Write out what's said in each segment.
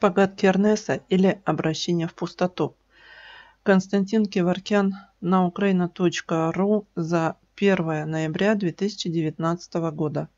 Шпагат Кернеса или обращение в пустоту. Константин Кеворкян на ukraina.ru за 1 ноября 2019 года.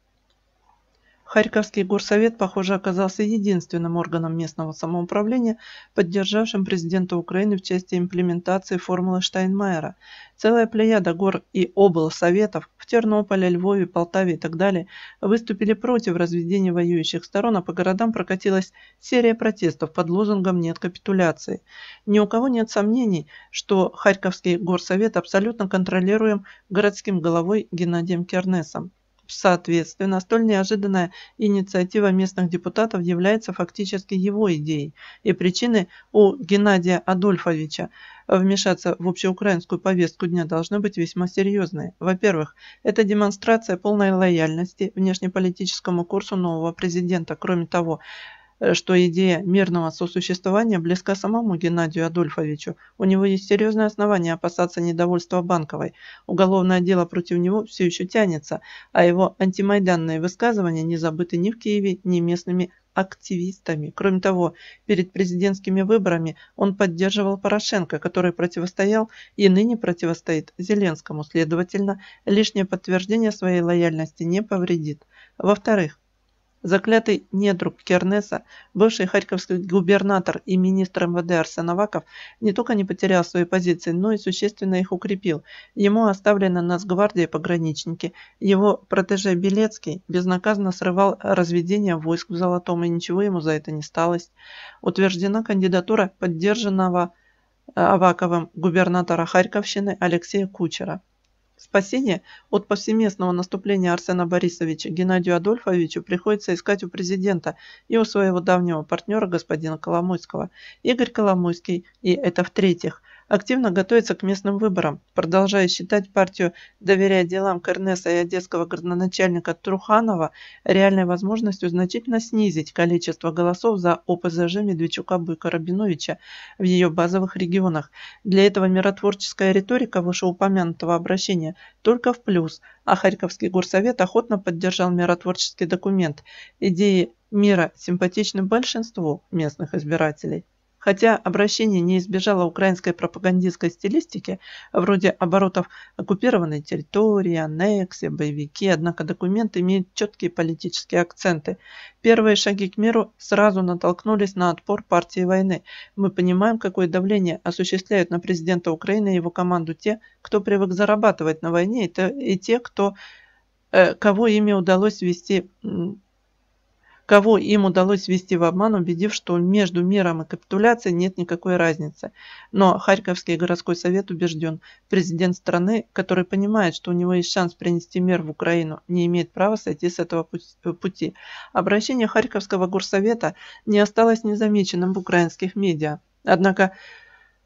Харьковский горсовет, похоже, оказался единственным органом местного самоуправления, поддержавшим президента Украины в части имплементации формулы Штайнмайера. Целая плеяда гор и облсоветов в Тернополе, Львове, Полтаве и так далее выступили против разведения воюющих сторон, а по городам прокатилась серия протестов под лозунгом «Нет капитуляции». Ни у кого нет сомнений, что Харьковский горсовет абсолютно контролируем городским головой Геннадием Кернесом. Соответственно, столь неожиданная инициатива местных депутатов является фактически его идеей, и причины у Геннадия Адольфовича вмешаться в общеукраинскую повестку дня должны быть весьма серьезные. Во-первых, это демонстрация полной лояльности внешнеполитическому курсу нового президента. Кроме того, Э, что идея мирного сосуществования близка самому Геннадию Адольфовичу. У него есть серьезные основания опасаться недовольства Банковой. Уголовное дело против него все еще тянется, а его антимайданные высказывания не забыты ни в Киеве, ни местными активистами. Кроме того, перед президентскими выборами он поддерживал Порошенко, который противостоял и ныне противостоит Зеленскому. Следовательно, лишнее подтверждение своей лояльности не повредит. Во-вторых, Заклятый недруг Кернеса, бывший харьковский губернатор и министр МВД Арсен Аваков, не только не потерял свои позиции, но и существенно их укрепил. Ему оставлены Нацгвардии пограничники. Его протеже Белецкий безнаказанно срывал разведение войск в Золотом, и ничего ему за это не сталось. Утверждена кандидатура поддержанного э, Аваковым губернатора Харьковщины Алексея Кучера. Спасение от повсеместного наступления Арсена Борисовича Геннадию Адольфовичу приходится искать у президента и у своего давнего партнера господина Коломойского. Игорь Коломойский, и это в-третьих, активно готовится к местным выборам, продолжая считать партию «Доверяя делам» Кернеса и одесского градоначальника Труханова реальной возможностью значительно снизить количество голосов за ОПЗЖ Медведчука-Быка Рабиновича в ее базовых регионах. Для этого миротворческая риторика вышеупомянутого обращения только в плюс, а Харьковский горсовет охотно поддержал миротворческий документ. Идеи мира симпатичны большинству местных избирателей. Хотя обращение не избежало украинской пропагандистской стилистики, вроде оборотов оккупированной территории, аннексии, боевики, однако документ имеет четкие политические акценты. Первые шаги к миру сразу натолкнулись на отпор партии войны. Мы понимаем, какое давление осуществляют на президента Украины и его команду те, кто привык зарабатывать на войне, и те, кто, э, кого ими удалось ввести кого им удалось ввести в обман, убедив, что между миром и капитуляцией нет никакой разницы. Но Харьковский городской совет убежден, президент страны, который понимает, что у него есть шанс принести мир в Украину, не имеет права сойти с этого э, пути. Обращение Харьковского горсовета не осталось незамеченным в украинских медиа. Однако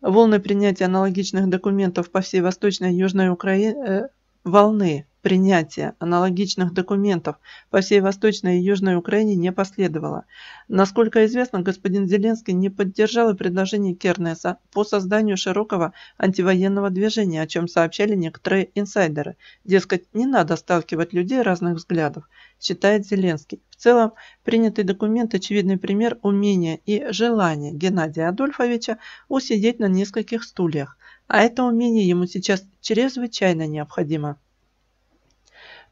волны принятия аналогичных документов по всей восточной и южной Украине э, волны принятия аналогичных документов по всей Восточной и Южной Украине не последовало. Насколько известно, господин Зеленский не поддержал и предложение Кернеса по созданию широкого антивоенного движения, о чем сообщали некоторые инсайдеры. Дескать, не надо сталкивать людей разных взглядов, считает Зеленский. В целом, принятый документ – очевидный пример умения и желания Геннадия Адольфовича усидеть на нескольких стульях. А это умение ему сейчас чрезвычайно необходимо.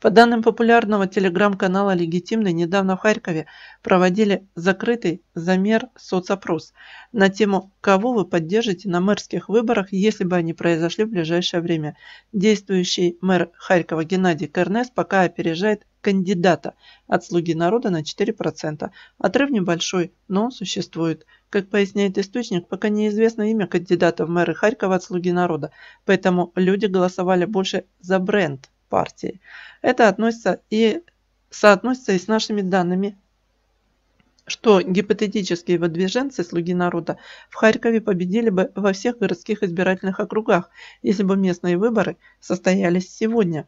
По данным популярного телеграм-канала «Легитимный», недавно в Харькове проводили закрытый замер соцопрос на тему «Кого вы поддержите на мэрских выборах, если бы они произошли в ближайшее время?». Действующий мэр Харькова Геннадий Кернес пока опережает кандидата от «Слуги народа» на 4%. Отрыв небольшой, но он существует. Как поясняет источник, пока неизвестно имя кандидата в мэры Харькова от «Слуги народа», поэтому люди голосовали больше за бренд партии. Это относится и соотносится и с нашими данными, что гипотетические выдвиженцы «Слуги народа» в Харькове победили бы во всех городских избирательных округах, если бы местные выборы состоялись сегодня.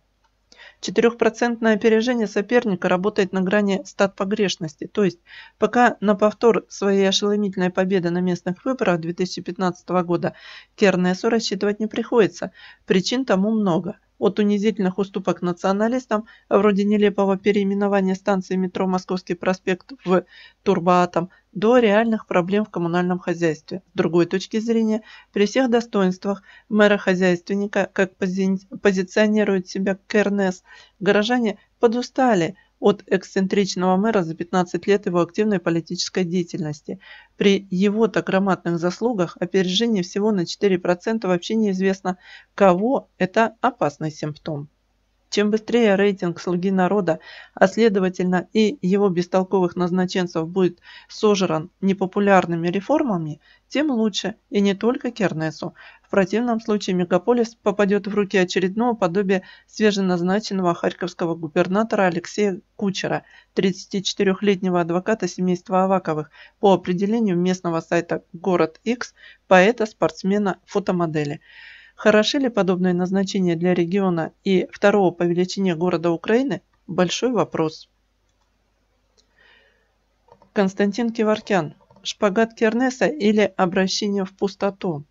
Четырехпроцентное опережение соперника работает на грани стат погрешности, то есть пока на повтор своей ошеломительной победы на местных выборах 2015 года Кернесу рассчитывать не приходится, причин тому много от унизительных уступок националистам, вроде нелепого переименования станции метро Московский проспект в Турбоатом, до реальных проблем в коммунальном хозяйстве. С другой точки зрения, при всех достоинствах мэра-хозяйственника, как пози позиционирует себя Кернес, горожане подустали от эксцентричного мэра за 15 лет его активной политической деятельности. При его-то громадных заслугах опережение всего на 4% вообще неизвестно, кого это опасный симптом. Чем быстрее рейтинг «Слуги народа», а следовательно и его бестолковых назначенцев будет сожран непопулярными реформами, тем лучше, и не только Кернесу. В противном случае мегаполис попадет в руки очередного подобия свеженазначенного харьковского губернатора Алексея Кучера, 34-летнего адвоката семейства Аваковых, по определению местного сайта «Город X» поэта, спортсмена, фотомодели – Хороши ли подобные назначения для региона и второго по величине города Украины – большой вопрос. Константин Киваркян. Шпагат Кернеса или обращение в пустоту.